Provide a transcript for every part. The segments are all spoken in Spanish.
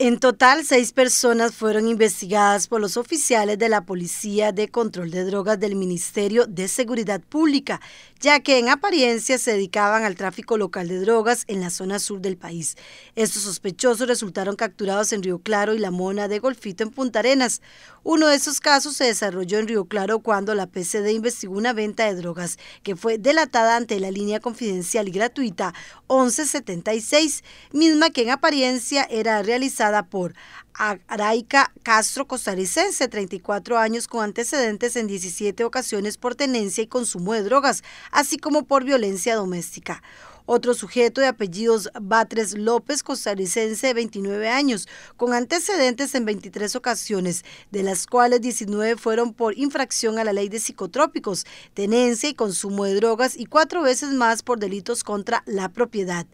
En total, seis personas fueron investigadas por los oficiales de la Policía de Control de Drogas del Ministerio de Seguridad Pública, ya que en apariencia se dedicaban al tráfico local de drogas en la zona sur del país. Estos sospechosos resultaron capturados en Río Claro y la Mona de Golfito en Punta Arenas. Uno de esos casos se desarrolló en Río Claro cuando la PCD investigó una venta de drogas que fue delatada ante la línea confidencial y gratuita 1176, misma que en apariencia era realizada por Araica Castro, Costaricense, 34 años, con antecedentes en 17 ocasiones por tenencia y consumo de drogas, así como por violencia doméstica. Otro sujeto de apellidos Batres López, costarricense de 29 años, con antecedentes en 23 ocasiones, de las cuales 19 fueron por infracción a la ley de psicotrópicos, tenencia y consumo de drogas y cuatro veces más por delitos contra la propiedad.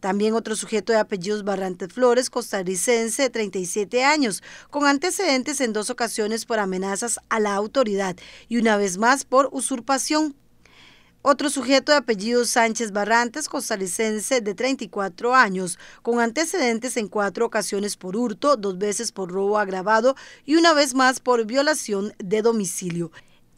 También otro sujeto de apellidos Barrantes Flores, costarricense de 37 años, con antecedentes en dos ocasiones por amenazas a la autoridad y una vez más por usurpación otro sujeto de apellido Sánchez Barrantes, costarricense de 34 años, con antecedentes en cuatro ocasiones por hurto, dos veces por robo agravado y una vez más por violación de domicilio.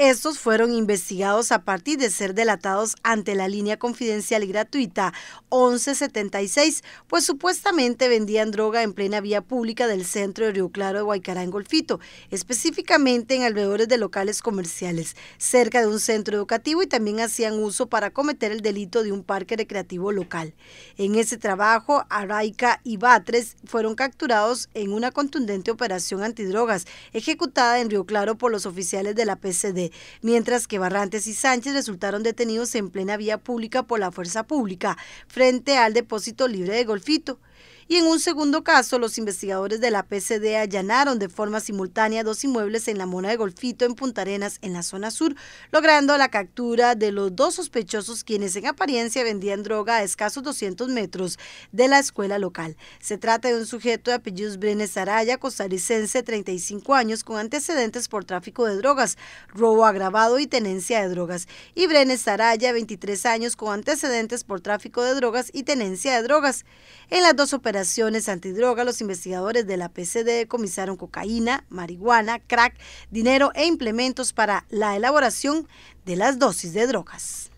Estos fueron investigados a partir de ser delatados ante la línea confidencial gratuita 1176, pues supuestamente vendían droga en plena vía pública del centro de Río Claro de Guaycará en Golfito, específicamente en alrededores de locales comerciales, cerca de un centro educativo y también hacían uso para cometer el delito de un parque recreativo local. En ese trabajo, Araica y Batres fueron capturados en una contundente operación antidrogas ejecutada en Río Claro por los oficiales de la PCD mientras que Barrantes y Sánchez resultaron detenidos en plena vía pública por la fuerza pública frente al depósito libre de Golfito. Y en un segundo caso, los investigadores de la PCD allanaron de forma simultánea dos inmuebles en la Mona de Golfito, en Punta Arenas, en la zona sur, logrando la captura de los dos sospechosos quienes en apariencia vendían droga a escasos 200 metros de la escuela local. Se trata de un sujeto de apellidos Brenes Araya, costarricense, 35 años, con antecedentes por tráfico de drogas, robo agravado y tenencia de drogas. Y Brenes Araya, 23 años, con antecedentes por tráfico de drogas y tenencia de drogas. En las dos operaciones antidroga, los investigadores de la PCD comisaron cocaína, marihuana, crack, dinero e implementos para la elaboración de las dosis de drogas.